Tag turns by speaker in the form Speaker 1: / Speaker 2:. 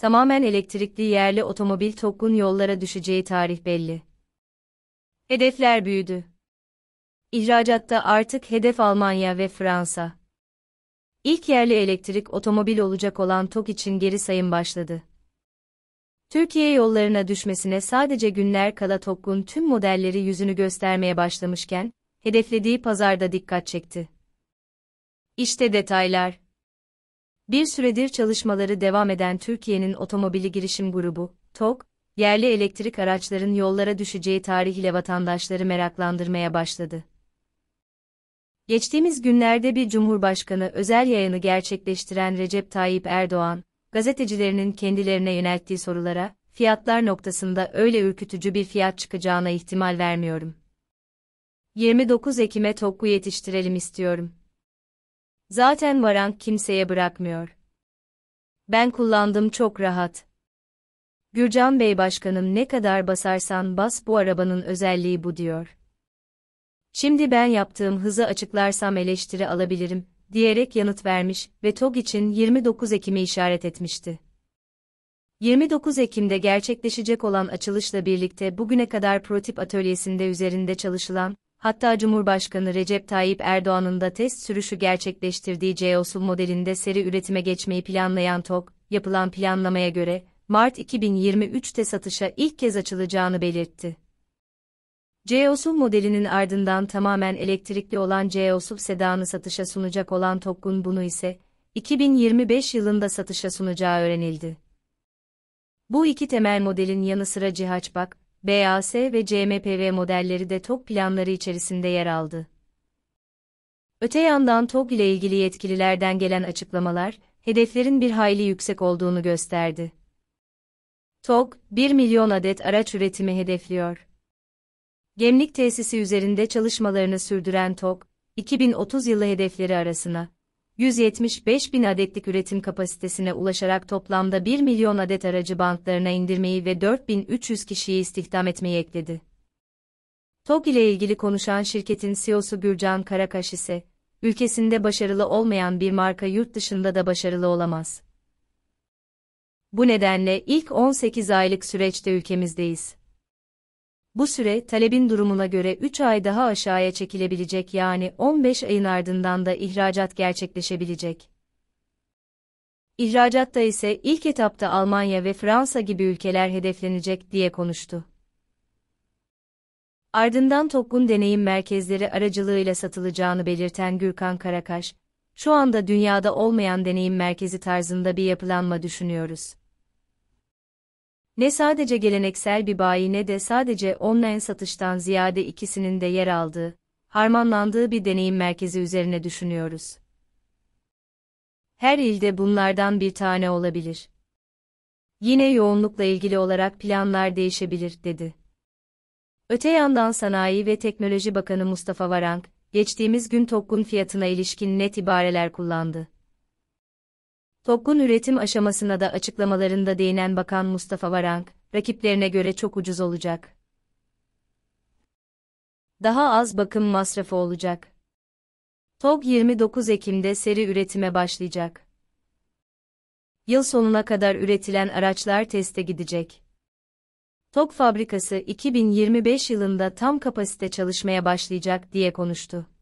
Speaker 1: tamamen elektrikli yerli otomobil TOGG'un yollara düşeceği tarih belli. Hedefler büyüdü. İhracatta artık hedef Almanya ve Fransa. İlk yerli elektrik otomobil olacak olan Tok için geri sayım başladı. Türkiye yollarına düşmesine sadece günler kala TOGG'un tüm modelleri yüzünü göstermeye başlamışken, hedeflediği pazarda dikkat çekti. İşte detaylar. Bir süredir çalışmaları devam eden Türkiye'nin otomobili girişim grubu, TOK, yerli elektrik araçların yollara düşeceği tarihiyle vatandaşları meraklandırmaya başladı. Geçtiğimiz günlerde bir Cumhurbaşkanı özel yayını gerçekleştiren Recep Tayyip Erdoğan, gazetecilerinin kendilerine yönelttiği sorulara, fiyatlar noktasında öyle ürkütücü bir fiyat çıkacağına ihtimal vermiyorum. 29 Ekim'e TOK'u yetiştirelim istiyorum. Zaten varank kimseye bırakmıyor. Ben kullandım çok rahat. Gürcan Bey başkanım ne kadar basarsan bas bu arabanın özelliği bu diyor. Şimdi ben yaptığım hızı açıklarsam eleştiri alabilirim, diyerek yanıt vermiş ve TOG için 29 Ekim'i işaret etmişti. 29 Ekim'de gerçekleşecek olan açılışla birlikte bugüne kadar prototip atölyesinde üzerinde çalışılan, Hatta Cumhurbaşkanı Recep Tayyip Erdoğan'ın da test sürüşü gerçekleştirdiği CEOS'un modelinde seri üretime geçmeyi planlayan TOK, yapılan planlamaya göre Mart 2023'te satışa ilk kez açılacağını belirtti. CEOS'un modelinin ardından tamamen elektrikli olan CEOS'un sedanı satışa sunacak olan TOK'un bunu ise 2025 yılında satışa sunacağı öğrenildi. Bu iki temel modelin yanı sıra Cihaçbak, BAS ve CMPV modelleri de TOG planları içerisinde yer aldı. Öte yandan TOG ile ilgili yetkililerden gelen açıklamalar, hedeflerin bir hayli yüksek olduğunu gösterdi. TOG, 1 milyon adet araç üretimi hedefliyor. Gemlik tesisi üzerinde çalışmalarını sürdüren TOG, 2030 yılı hedefleri arasına 175 bin adetlik üretim kapasitesine ulaşarak toplamda 1 milyon adet aracı banklarına indirmeyi ve 4300 kişiyi istihdam etmeyi ekledi. TOG ile ilgili konuşan şirketin CEO'su Gürcan Karakaş ise, ülkesinde başarılı olmayan bir marka yurt dışında da başarılı olamaz. Bu nedenle ilk 18 aylık süreçte ülkemizdeyiz. Bu süre talebin durumuna göre 3 ay daha aşağıya çekilebilecek yani 15 ayın ardından da ihracat gerçekleşebilecek. İhracatta ise ilk etapta Almanya ve Fransa gibi ülkeler hedeflenecek diye konuştu. Ardından Tokgun Deneyim Merkezleri aracılığıyla satılacağını belirten Gürkan Karakaş, şu anda dünyada olmayan deneyim merkezi tarzında bir yapılanma düşünüyoruz. Ne sadece geleneksel bir bayi ne de sadece online satıştan ziyade ikisinin de yer aldığı, harmanlandığı bir deneyim merkezi üzerine düşünüyoruz. Her ilde bunlardan bir tane olabilir. Yine yoğunlukla ilgili olarak planlar değişebilir, dedi. Öte yandan Sanayi ve Teknoloji Bakanı Mustafa Varank, geçtiğimiz gün TOKG'un fiyatına ilişkin net ibareler kullandı. Tok'un üretim aşamasına da açıklamalarında değinen Bakan Mustafa Varank, rakiplerine göre çok ucuz olacak. Daha az bakım masrafı olacak. TOG 29 Ekim'de seri üretime başlayacak. Yıl sonuna kadar üretilen araçlar teste gidecek. TOG fabrikası 2025 yılında tam kapasite çalışmaya başlayacak diye konuştu.